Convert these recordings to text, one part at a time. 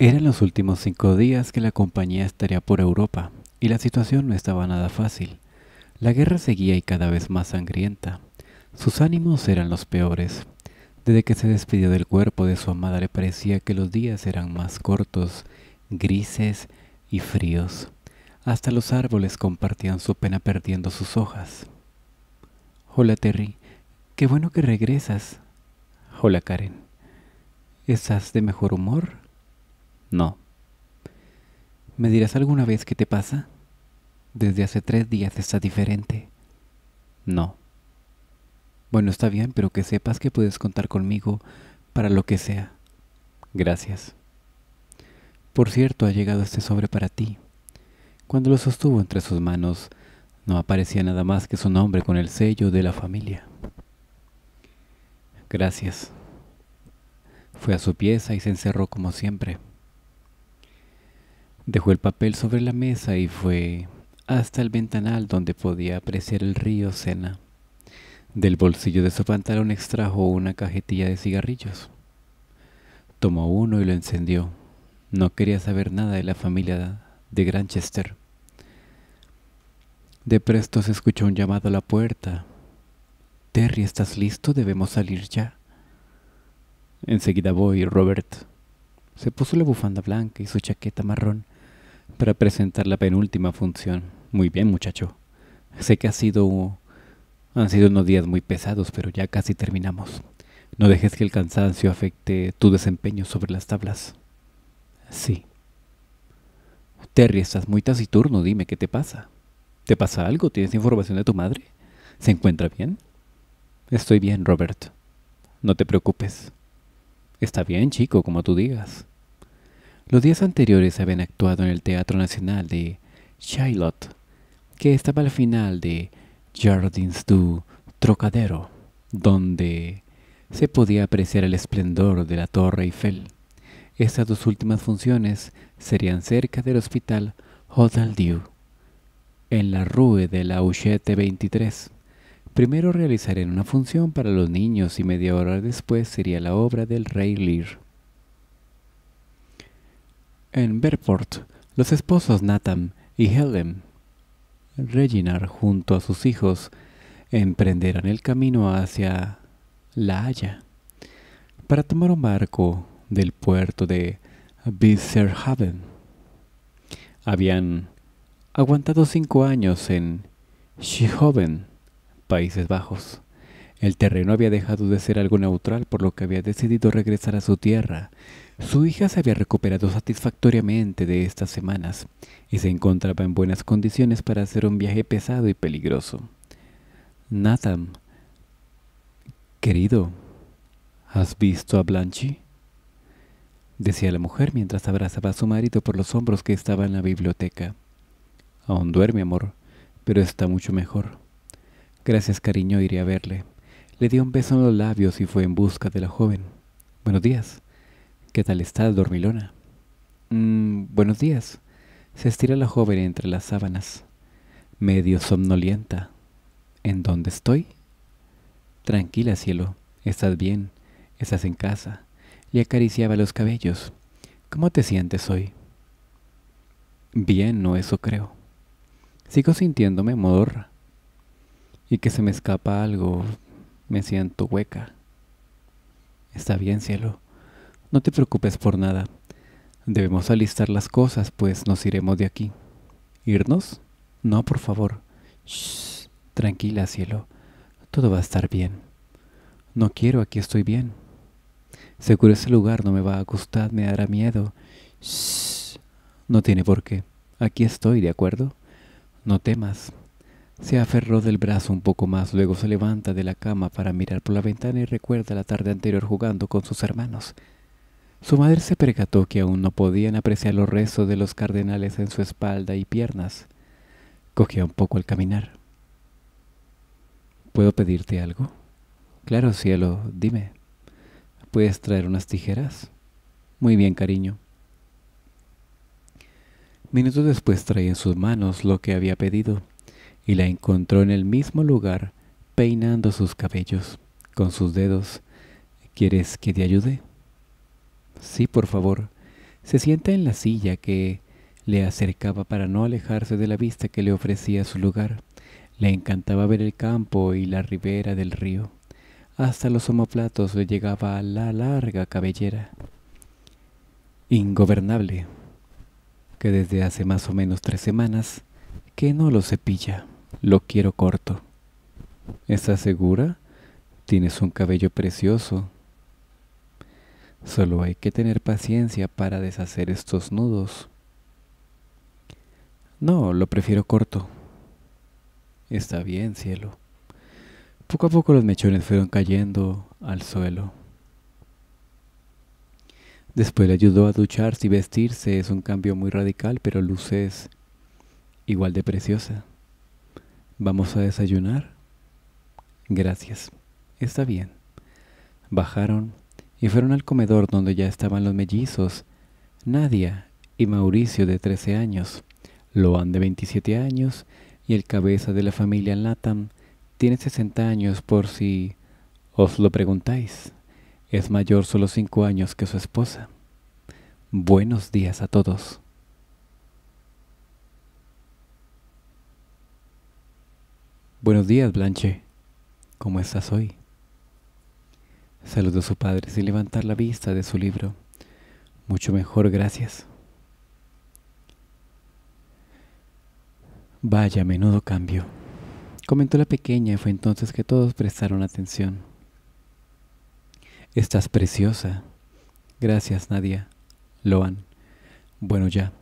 Eran los últimos cinco días que la compañía estaría por Europa, y la situación no estaba nada fácil. La guerra seguía y cada vez más sangrienta. Sus ánimos eran los peores. Desde que se despidió del cuerpo de su amada le parecía que los días eran más cortos, grises y fríos. Hasta los árboles compartían su pena perdiendo sus hojas. Hola Terry, qué bueno que regresas. Hola Karen. ¿Estás de mejor humor? No. ¿Me dirás alguna vez qué te pasa? Desde hace tres días está diferente. No. Bueno, está bien, pero que sepas que puedes contar conmigo para lo que sea. Gracias. Por cierto, ha llegado este sobre para ti. Cuando lo sostuvo entre sus manos, no aparecía nada más que su nombre con el sello de la familia. Gracias. Fue a su pieza y se encerró como siempre. Dejó el papel sobre la mesa y fue hasta el ventanal donde podía apreciar el río Sena. Del bolsillo de su pantalón extrajo una cajetilla de cigarrillos. Tomó uno y lo encendió. No quería saber nada de la familia de Granchester. De presto se escuchó un llamado a la puerta. Terry, ¿estás listo? Debemos salir ya. Enseguida voy, Robert. Se puso la bufanda blanca y su chaqueta marrón para presentar la penúltima función. Muy bien, muchacho. Sé que ha sido, han sido unos días muy pesados, pero ya casi terminamos. No dejes que el cansancio afecte tu desempeño sobre las tablas. Sí. Terry, estás muy taciturno, dime qué te pasa. ¿Te pasa algo? ¿Tienes información de tu madre? ¿Se encuentra bien? Estoy bien, Robert. No te preocupes. Está bien, chico, como tú digas. Los días anteriores habían actuado en el Teatro Nacional de Shiloh, que estaba al final de Jardins du Trocadero, donde se podía apreciar el esplendor de la Torre Eiffel. Estas dos últimas funciones serían cerca del Hospital Hotel Dieu, en la Rue de la Huchette 23. Primero realizarían una función para los niños y media hora después sería la obra del Rey Lear. En Berport, los esposos Nathan y Helen Reginar junto a sus hijos emprenderán el camino hacia La Haya para tomar un barco del puerto de Biserhaven. Habían aguantado cinco años en Shehoven, Países Bajos. El terreno había dejado de ser algo neutral, por lo que había decidido regresar a su tierra su hija se había recuperado satisfactoriamente de estas semanas y se encontraba en buenas condiciones para hacer un viaje pesado y peligroso. Nathan, querido, ¿has visto a Blanche? decía la mujer mientras abrazaba a su marido por los hombros que estaba en la biblioteca. Aún duerme, amor, pero está mucho mejor. Gracias, cariño, iré a verle. Le dio un beso en los labios y fue en busca de la joven. Buenos días, ¿Qué tal estás, dormilona? Mm, buenos días. Se estira la joven entre las sábanas, medio somnolienta. ¿En dónde estoy? Tranquila, cielo. Estás bien. Estás en casa. Le acariciaba los cabellos. ¿Cómo te sientes hoy? Bien, no eso creo. Sigo sintiéndome morra. Y que se me escapa algo. Me siento hueca. Está bien, cielo. No te preocupes por nada. Debemos alistar las cosas, pues nos iremos de aquí. ¿Irnos? No, por favor. Shh. Tranquila, cielo. Todo va a estar bien. No quiero, aquí estoy bien. Seguro ese lugar no me va a gustar, me dará miedo. Shh. No tiene por qué. Aquí estoy, ¿de acuerdo? No temas. Se aferró del brazo un poco más, luego se levanta de la cama para mirar por la ventana y recuerda la tarde anterior jugando con sus hermanos. Su madre se percató que aún no podían apreciar los rezos de los cardenales en su espalda y piernas. Cogió un poco al caminar. ¿Puedo pedirte algo? Claro, cielo, dime. ¿Puedes traer unas tijeras? Muy bien, cariño. Minutos después traía en sus manos lo que había pedido y la encontró en el mismo lugar peinando sus cabellos con sus dedos. ¿Quieres que te ayude? Sí, por favor. Se sienta en la silla que le acercaba para no alejarse de la vista que le ofrecía su lugar. Le encantaba ver el campo y la ribera del río. Hasta los omoplatos le llegaba la larga cabellera. Ingobernable, que desde hace más o menos tres semanas que no lo cepilla. Lo quiero corto. ¿Estás segura? Tienes un cabello precioso. Solo hay que tener paciencia para deshacer estos nudos. No, lo prefiero corto. Está bien, cielo. Poco a poco los mechones fueron cayendo al suelo. Después le ayudó a ducharse y vestirse. Es un cambio muy radical, pero luces igual de preciosa. ¿Vamos a desayunar? Gracias. Está bien. Bajaron y fueron al comedor donde ya estaban los mellizos, Nadia y Mauricio de 13 años, Loan de 27 años y el cabeza de la familia Latam tiene 60 años por si os lo preguntáis. Es mayor solo 5 años que su esposa. Buenos días a todos. Buenos días, Blanche. ¿Cómo estás hoy? saludó su padre sin levantar la vista de su libro. Mucho mejor, gracias. Vaya, menudo cambio, comentó la pequeña y fue entonces que todos prestaron atención. Estás preciosa. Gracias, Nadia. Loan. Bueno, ya.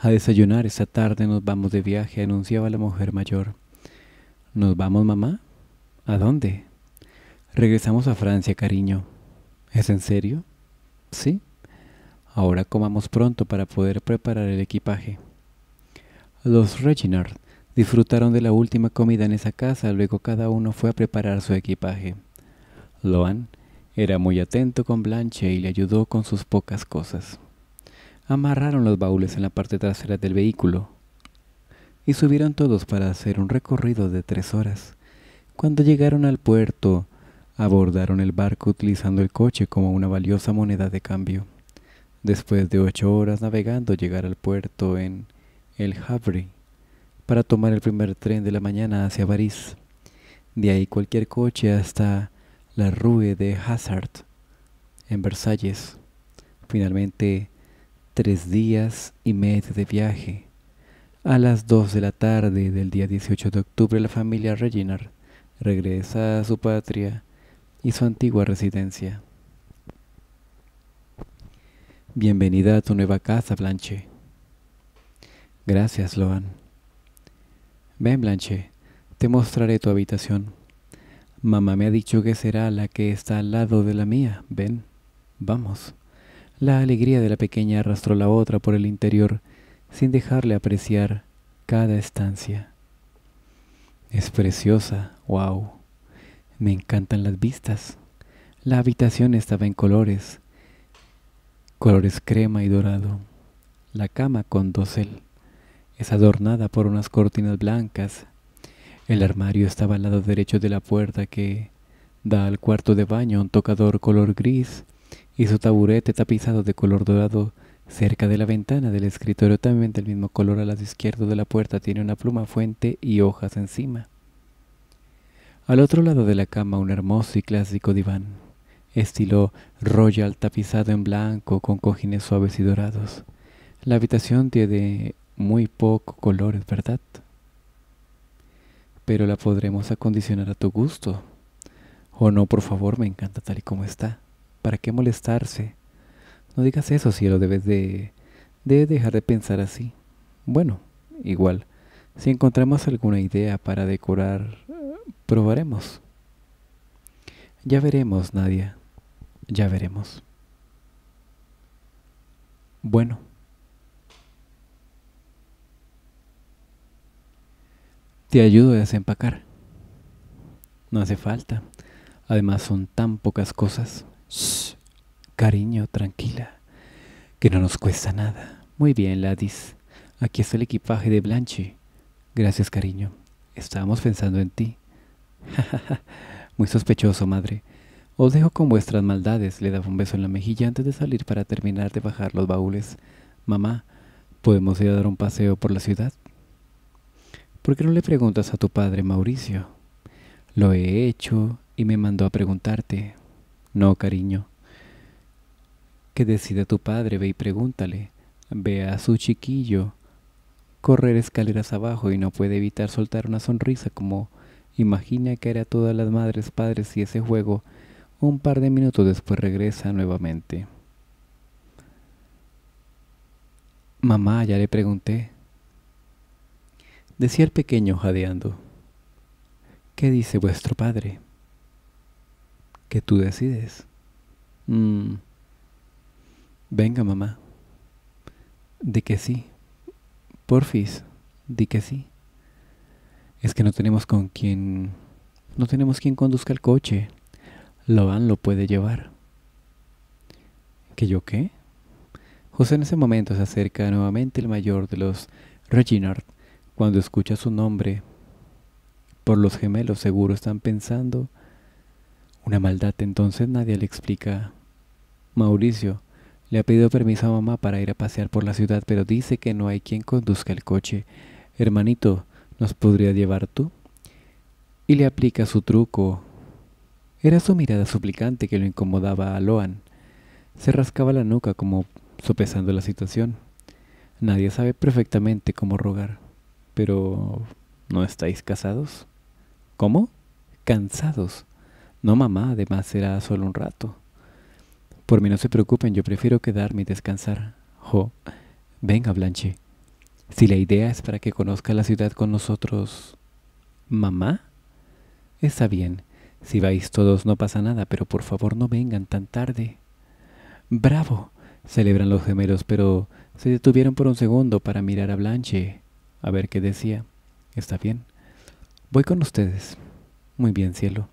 A desayunar esta tarde nos vamos de viaje, anunciaba la mujer mayor. ¿Nos vamos, mamá? ¿A dónde? Regresamos a Francia, cariño. ¿Es en serio? Sí. Ahora comamos pronto para poder preparar el equipaje. Los Reginald disfrutaron de la última comida en esa casa, luego cada uno fue a preparar su equipaje. Loan era muy atento con Blanche y le ayudó con sus pocas cosas. Amarraron los baúles en la parte trasera del vehículo y subieron todos para hacer un recorrido de tres horas. Cuando llegaron al puerto, Abordaron el barco utilizando el coche como una valiosa moneda de cambio. Después de ocho horas navegando, llegar al puerto en El Havre para tomar el primer tren de la mañana hacia París. De ahí cualquier coche hasta la Rue de Hazard en Versalles. Finalmente, tres días y medio de viaje. A las dos de la tarde del día 18 de octubre, la familia Reginard regresa a su patria y su antigua residencia. Bienvenida a tu nueva casa, Blanche. Gracias, Loan. Ven, Blanche, te mostraré tu habitación. Mamá me ha dicho que será la que está al lado de la mía. Ven, vamos. La alegría de la pequeña arrastró la otra por el interior sin dejarle apreciar cada estancia. Es preciosa, wow. Me encantan las vistas. La habitación estaba en colores, colores crema y dorado. La cama con dosel es adornada por unas cortinas blancas. El armario estaba al lado derecho de la puerta que da al cuarto de baño un tocador color gris y su taburete tapizado de color dorado cerca de la ventana del escritorio también del mismo color al lado izquierdo de la puerta tiene una pluma fuente y hojas encima. Al otro lado de la cama un hermoso y clásico diván, estilo royal tapizado en blanco con cojines suaves y dorados. La habitación tiene muy poco color, ¿verdad? Pero la podremos acondicionar a tu gusto. O oh, no, por favor, me encanta tal y como está. ¿Para qué molestarse? No digas eso, cielo, debes de, de dejar de pensar así. Bueno, igual, si encontramos alguna idea para decorar probaremos. Ya veremos, Nadia. Ya veremos. Bueno. Te ayudo a desempacar. No hace falta. Además son tan pocas cosas. cariño, tranquila. Que no nos cuesta nada. Muy bien, Ladis. Aquí está el equipaje de Blanche. Gracias, cariño. Estábamos pensando en ti. Muy sospechoso, madre. Os dejo con vuestras maldades. Le daba un beso en la mejilla antes de salir para terminar de bajar los baúles. Mamá, ¿podemos ir a dar un paseo por la ciudad? ¿Por qué no le preguntas a tu padre, Mauricio? Lo he hecho y me mandó a preguntarte. No, cariño. —¿Qué decida tu padre, ve y pregúntale. Ve a su chiquillo correr escaleras abajo y no puede evitar soltar una sonrisa como Imagina que era todas las madres, padres y ese juego. Un par de minutos después regresa nuevamente. Mamá, ya le pregunté. Decía el pequeño jadeando. ¿Qué dice vuestro padre? Que tú decides. Mm. Venga, mamá. Di que sí. Porfis, di que sí es que no tenemos con quien, no tenemos quien conduzca el coche. Loan lo puede llevar. ¿Que yo qué? José en ese momento se acerca nuevamente el mayor de los Reginard cuando escucha su nombre. Por los gemelos seguro están pensando una maldad. Entonces nadie le explica. Mauricio le ha pedido permiso a mamá para ir a pasear por la ciudad, pero dice que no hay quien conduzca el coche. Hermanito, nos podría llevar tú? Y le aplica su truco. Era su mirada suplicante que lo incomodaba a Loan. Se rascaba la nuca como sopesando la situación. Nadie sabe perfectamente cómo rogar. Pero... ¿No estáis casados? ¿Cómo? Cansados. No, mamá, además será solo un rato. Por mí no se preocupen, yo prefiero quedarme y descansar. Jo, venga, Blanche. Si la idea es para que conozca la ciudad con nosotros, mamá, está bien. Si vais todos no pasa nada, pero por favor no vengan tan tarde. Bravo, celebran los gemelos, pero se detuvieron por un segundo para mirar a Blanche, a ver qué decía. Está bien. Voy con ustedes. Muy bien, cielo.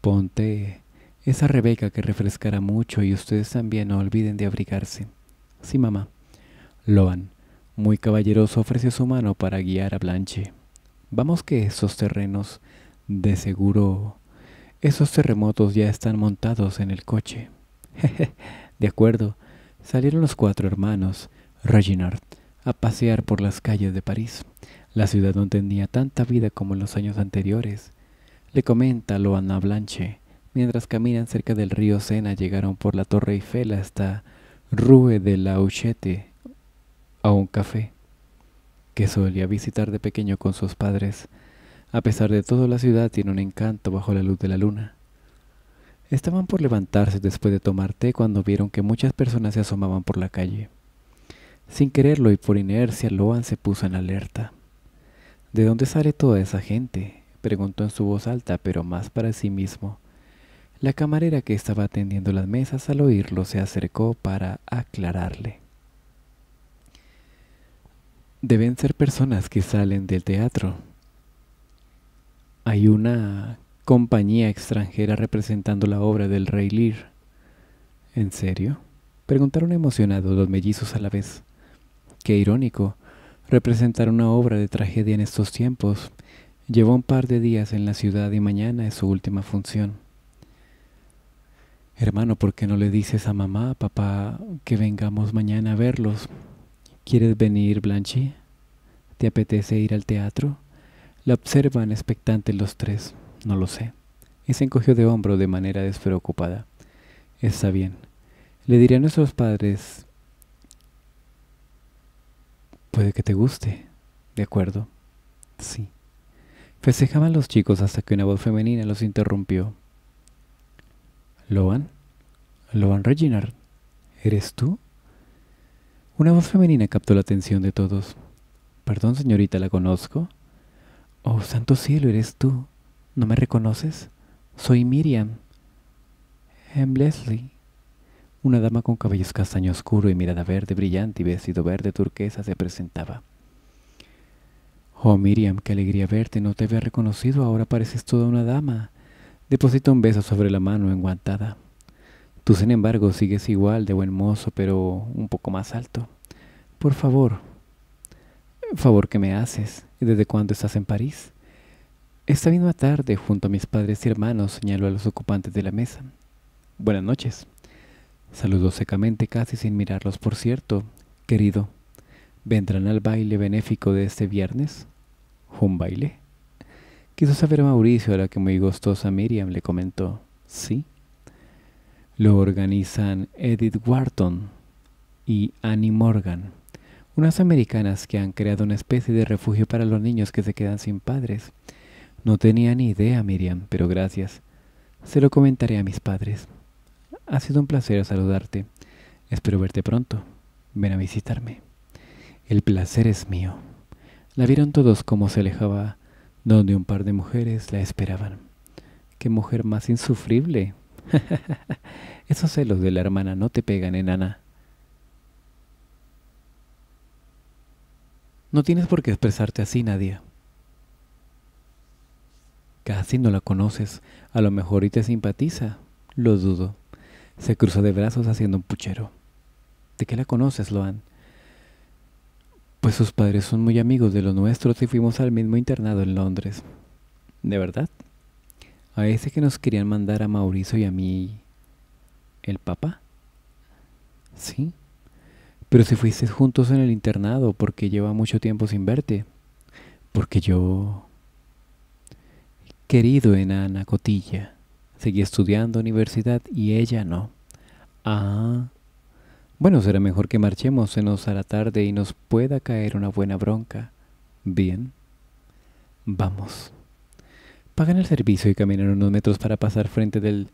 Ponte esa Rebeca que refrescará mucho y ustedes también no olviden de abrigarse. Sí, mamá. Lo han. Muy caballeroso ofreció su mano para guiar a Blanche. Vamos que esos terrenos, de seguro, esos terremotos ya están montados en el coche. de acuerdo, salieron los cuatro hermanos, Reginard, a pasear por las calles de París. La ciudad no tenía tanta vida como en los años anteriores. Le comenta Loana Blanche. Mientras caminan cerca del río Sena, llegaron por la Torre Eiffel hasta Rue de la Huchette a un café que solía visitar de pequeño con sus padres. A pesar de todo, la ciudad tiene un encanto bajo la luz de la luna. Estaban por levantarse después de tomar té cuando vieron que muchas personas se asomaban por la calle. Sin quererlo y por inercia, Loan se puso en alerta. ¿De dónde sale toda esa gente? preguntó en su voz alta, pero más para sí mismo. La camarera que estaba atendiendo las mesas al oírlo se acercó para aclararle deben ser personas que salen del teatro. Hay una compañía extranjera representando la obra del rey Lear. ¿En serio? Preguntaron emocionados los mellizos a la vez. Qué irónico, representar una obra de tragedia en estos tiempos. llevó un par de días en la ciudad y mañana es su última función. Hermano, ¿por qué no le dices a mamá, papá, que vengamos mañana a verlos? ¿Quieres venir, Blanche? ¿Te apetece ir al teatro? La observan expectantes los tres. No lo sé. Y se encogió de hombro de manera despreocupada. Está bien. Le diré a nuestros padres. Puede que te guste. ¿De acuerdo? Sí. Festejaban los chicos hasta que una voz femenina los interrumpió. ¿Loan? ¿Loan Reginald? ¿Eres tú? Una voz femenina captó la atención de todos. Perdón, señorita, ¿la conozco? Oh, santo cielo, eres tú. ¿No me reconoces? Soy Miriam. Em Leslie. Una dama con cabellos castaño oscuro y mirada verde brillante y vestido verde turquesa se presentaba. Oh, Miriam, qué alegría verte. No te había reconocido. Ahora pareces toda una dama. Deposita un beso sobre la mano enguantada. Tú, sin embargo, sigues igual de buen mozo, pero un poco más alto. Por favor, favor que me haces. ¿Y desde cuándo estás en París? Esta misma tarde, junto a mis padres y hermanos, señaló a los ocupantes de la mesa. Buenas noches. Saludó secamente, casi sin mirarlos, por cierto. Querido, ¿vendrán al baile benéfico de este viernes? ¿Un baile? Quiso saber Mauricio, a la que muy gustosa Miriam le comentó. Sí. Lo organizan Edith Wharton y Annie Morgan, unas americanas que han creado una especie de refugio para los niños que se quedan sin padres. No tenía ni idea, Miriam, pero gracias. Se lo comentaré a mis padres. Ha sido un placer saludarte. Espero verte pronto. Ven a visitarme. El placer es mío. La vieron todos como se alejaba, donde un par de mujeres la esperaban. ¡Qué mujer más insufrible! Esos celos de la hermana no te pegan, enana. ¿eh, no tienes por qué expresarte así, nadie. Casi no la conoces. A lo mejor y te simpatiza. Lo dudo. Se cruzó de brazos haciendo un puchero. ¿De qué la conoces, Loan? Pues sus padres son muy amigos de los nuestros y fuimos al mismo internado en Londres. ¿De verdad? A ese que nos querían mandar a Mauricio y a mí el papá. Sí. Pero si fuiste juntos en el internado porque lleva mucho tiempo sin verte. Porque yo... Querido enana Cotilla, seguí estudiando universidad y ella no. Ah. Bueno, será mejor que marchemos, se nos hará tarde y nos pueda caer una buena bronca. Bien. Vamos. Pagan el servicio y caminaron unos metros para pasar frente del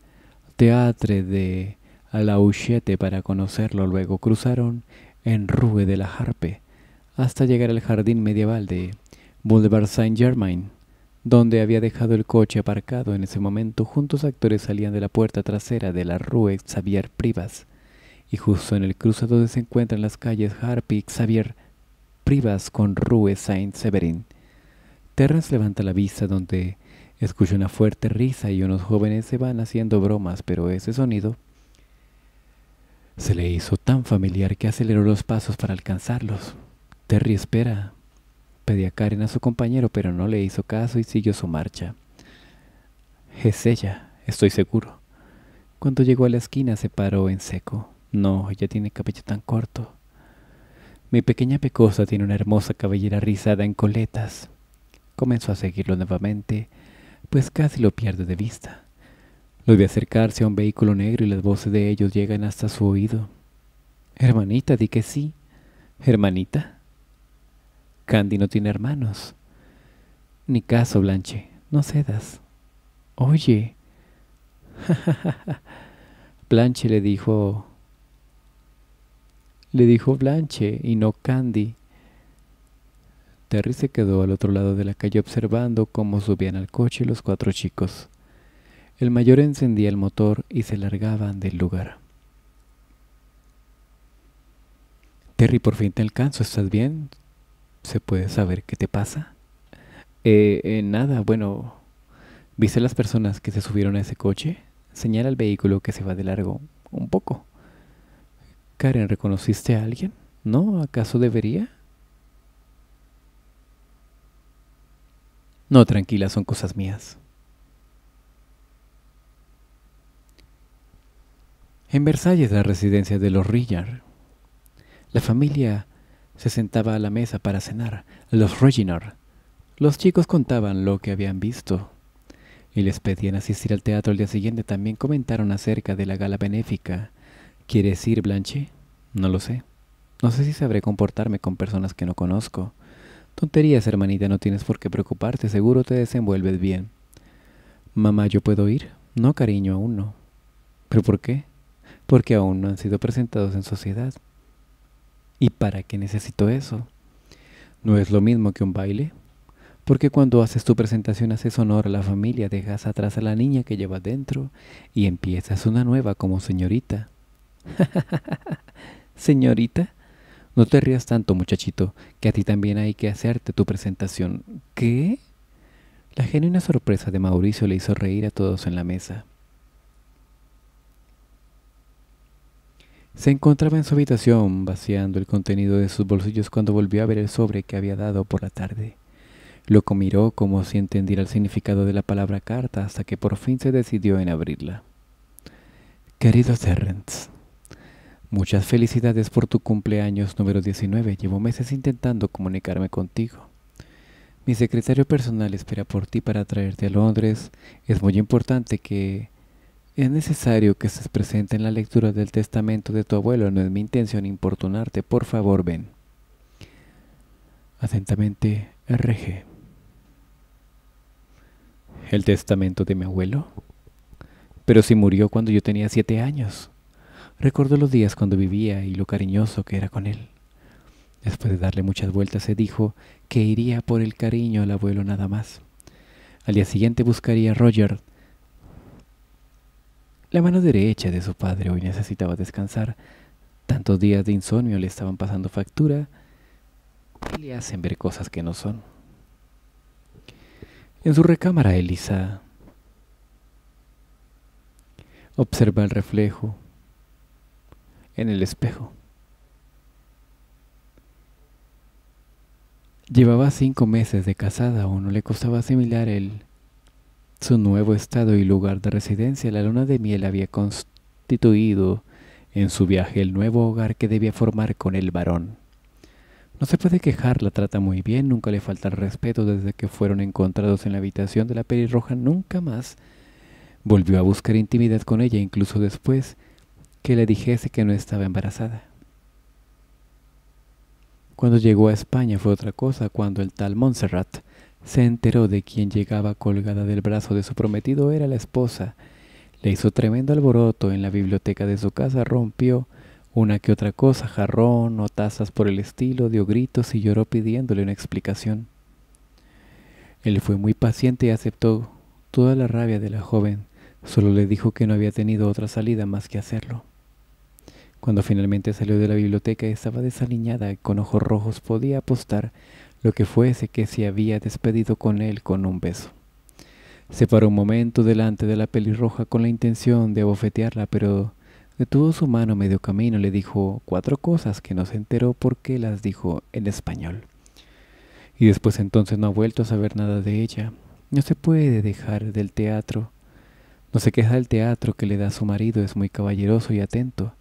teatre de La Alauchete para conocerlo. Luego cruzaron en Rue de la Harpe hasta llegar al jardín medieval de Boulevard Saint-Germain, donde había dejado el coche aparcado en ese momento. Juntos actores salían de la puerta trasera de la Rue Xavier Privas y justo en el cruce donde se encuentran las calles Harpe y Xavier Privas con Rue Saint-Severin. Terrence levanta la vista donde Escucho una fuerte risa y unos jóvenes se van haciendo bromas, pero ese sonido se le hizo tan familiar que aceleró los pasos para alcanzarlos. Terry espera. pedía Karen a su compañero, pero no le hizo caso y siguió su marcha. Es ella, estoy seguro. Cuando llegó a la esquina se paró en seco. No, ella tiene cabello tan corto. Mi pequeña pecosa tiene una hermosa cabellera rizada en coletas. Comenzó a seguirlo nuevamente pues casi lo pierde de vista. Lo de acercarse a un vehículo negro y las voces de ellos llegan hasta su oído. Hermanita, di que sí. Hermanita. Candy no tiene hermanos. Ni caso, Blanche. No cedas. Oye. Blanche le dijo... Le dijo Blanche y no Candy. Terry se quedó al otro lado de la calle observando cómo subían al coche los cuatro chicos. El mayor encendía el motor y se largaban del lugar. Terry, por fin te alcanzo, ¿estás bien? ¿Se puede saber qué te pasa? Eh, eh nada, bueno. ¿Viste las personas que se subieron a ese coche? Señala el vehículo que se va de largo, un poco. Karen, ¿reconociste a alguien? ¿No? ¿Acaso debería? No, tranquila, son cosas mías. En Versalles, la residencia de los Rillard, la familia se sentaba a la mesa para cenar. Los Reginard, los chicos contaban lo que habían visto y les pedían asistir al teatro el día siguiente. También comentaron acerca de la gala benéfica. ¿Quieres ir, Blanche? No lo sé. No sé si sabré comportarme con personas que no conozco. Tonterías, hermanita, no tienes por qué preocuparte, seguro te desenvuelves bien. Mamá, ¿yo puedo ir? No, cariño, aún no. ¿Pero por qué? Porque aún no han sido presentados en sociedad. ¿Y para qué necesito eso? No es lo mismo que un baile, porque cuando haces tu presentación haces honor a la familia, dejas atrás a la niña que lleva dentro y empiezas una nueva como señorita. ¿Señorita? No te rías tanto, muchachito, que a ti también hay que hacerte tu presentación. ¿Qué? La genuina sorpresa de Mauricio le hizo reír a todos en la mesa. Se encontraba en su habitación vaciando el contenido de sus bolsillos cuando volvió a ver el sobre que había dado por la tarde. Lo miró como si entendiera el significado de la palabra carta hasta que por fin se decidió en abrirla. Querido Terrence, Muchas felicidades por tu cumpleaños número 19. Llevo meses intentando comunicarme contigo. Mi secretario personal espera por ti para traerte a Londres. Es muy importante que... Es necesario que estés presente en la lectura del testamento de tu abuelo. No es mi intención importunarte. Por favor, ven. Atentamente, RG. ¿El testamento de mi abuelo? Pero si murió cuando yo tenía siete años. Recordó los días cuando vivía y lo cariñoso que era con él. Después de darle muchas vueltas se dijo que iría por el cariño al abuelo nada más. Al día siguiente buscaría a Roger. La mano derecha de su padre hoy necesitaba descansar. Tantos días de insomnio le estaban pasando factura y le hacen ver cosas que no son. En su recámara, Elisa observa el reflejo en el espejo. Llevaba cinco meses de casada, o no le costaba asimilar el su nuevo estado y lugar de residencia. La luna de miel había constituido en su viaje el nuevo hogar que debía formar con el varón. No se puede quejar, la trata muy bien, nunca le falta respeto desde que fueron encontrados en la habitación de la pelirroja, nunca más volvió a buscar intimidad con ella, incluso después que le dijese que no estaba embarazada. Cuando llegó a España fue otra cosa cuando el tal Montserrat se enteró de quien llegaba colgada del brazo de su prometido era la esposa. Le hizo tremendo alboroto en la biblioteca de su casa, rompió una que otra cosa, jarrón o tazas por el estilo, dio gritos y lloró pidiéndole una explicación. Él fue muy paciente y aceptó toda la rabia de la joven, solo le dijo que no había tenido otra salida más que hacerlo. Cuando finalmente salió de la biblioteca estaba desaliñada, y con ojos rojos podía apostar lo que fuese que se había despedido con él con un beso. Se paró un momento delante de la pelirroja con la intención de abofetearla, pero detuvo su mano medio camino le dijo cuatro cosas que no se enteró porque las dijo en español. Y después entonces no ha vuelto a saber nada de ella. No se puede dejar del teatro. No se queja del teatro que le da su marido, es muy caballeroso y atento.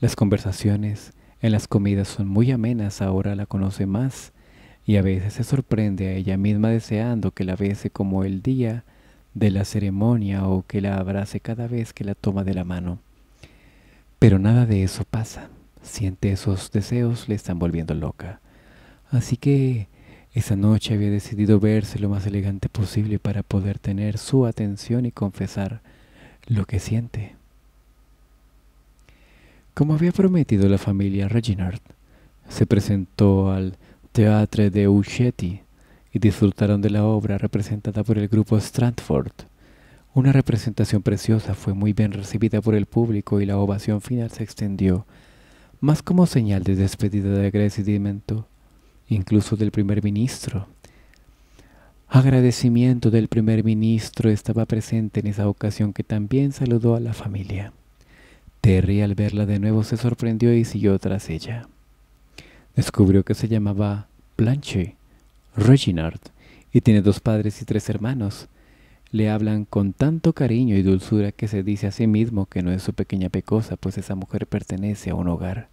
Las conversaciones en las comidas son muy amenas, ahora la conoce más y a veces se sorprende a ella misma deseando que la bese como el día de la ceremonia o que la abrace cada vez que la toma de la mano. Pero nada de eso pasa. Siente esos deseos, le están volviendo loca. Así que esa noche había decidido verse lo más elegante posible para poder tener su atención y confesar lo que siente. Como había prometido la familia Reginard, se presentó al Teatre de Uchetti y disfrutaron de la obra representada por el grupo Strandford. Una representación preciosa fue muy bien recibida por el público y la ovación final se extendió, más como señal de despedida de agradecimiento, incluso del primer ministro. Agradecimiento del primer ministro estaba presente en esa ocasión que también saludó a la familia. Terry al verla de nuevo se sorprendió y siguió tras ella. Descubrió que se llamaba Blanche Reginard y tiene dos padres y tres hermanos. Le hablan con tanto cariño y dulzura que se dice a sí mismo que no es su pequeña pecosa, pues esa mujer pertenece a un hogar.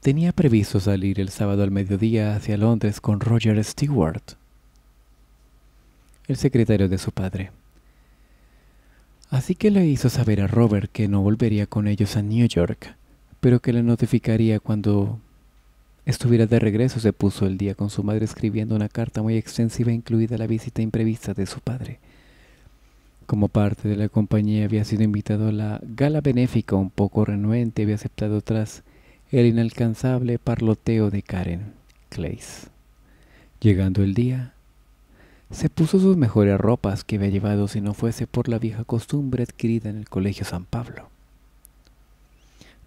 Tenía previsto salir el sábado al mediodía hacia Londres con Roger Stewart, el secretario de su padre. Así que le hizo saber a Robert que no volvería con ellos a New York, pero que le notificaría cuando estuviera de regreso. Se puso el día con su madre escribiendo una carta muy extensiva, incluida la visita imprevista de su padre. Como parte de la compañía había sido invitado a la gala benéfica, un poco renuente, había aceptado tras el inalcanzable parloteo de Karen Clays. Llegando el día, se puso sus mejores ropas que había llevado si no fuese por la vieja costumbre adquirida en el Colegio San Pablo.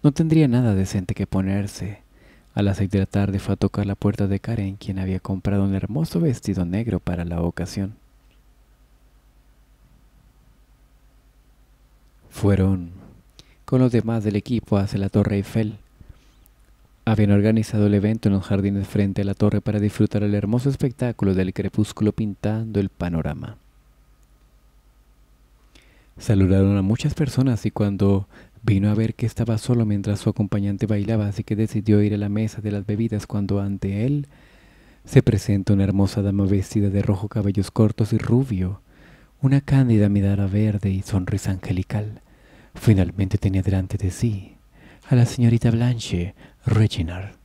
No tendría nada decente que ponerse. A las seis de la tarde fue a tocar la puerta de Karen, quien había comprado un hermoso vestido negro para la ocasión. Fueron con los demás del equipo hacia la Torre Eiffel, habían organizado el evento en los jardines frente a la torre para disfrutar el hermoso espectáculo del crepúsculo pintando el panorama. Saludaron a muchas personas y cuando vino a ver que estaba solo mientras su acompañante bailaba, así que decidió ir a la mesa de las bebidas cuando ante él se presenta una hermosa dama vestida de rojo, cabellos cortos y rubio, una cándida mirada verde y sonrisa angelical. Finalmente tenía delante de sí a la señorita Blanche, Reginald.